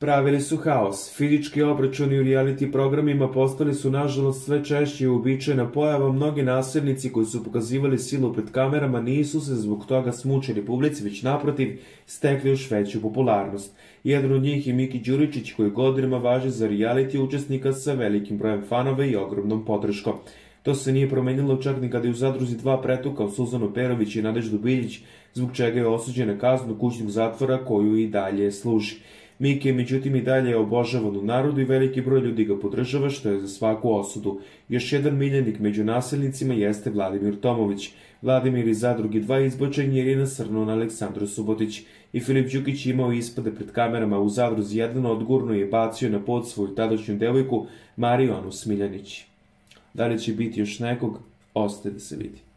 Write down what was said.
Pravili su haos. Fizički obračuni u reality programima postali su nažalost sve češće i uobičajena pojava. Mnogi nasilnici koji su pokazivali silu pred kamerama nisu se zbog toga smučili publici, već naprotiv stekli još veću popularnost. Jedan od njih je Miki Đuričić koji godinama važi za reality učesnika sa velikim brojem fanova i ogromnom podrškom. To se nije promenilo čak ni kada je u zadruzi dva pretukao Suzano Perović i Nadeždu Biljić, zbog čega je osuđena kaznu kućnog zatvora koju i dalje služi. Miki je međutim i dalje obožavan u narodu i veliki broj ljudi ga podržava, što je za svaku osudu. Još jedan miljenik među nasilnicima jeste Vladimir Tomović. Vladimir i zadrugi 2 izbočen jer Irina Srno na Aleksandru Subotić. I Filip Đukić je imao ispade pred kamerama u zadruzi jedan odgurno je bacio na pod svoju tadašnju devojku Marijonu Smiljanić. Da li će biti još nekog, ostaje da se vidi.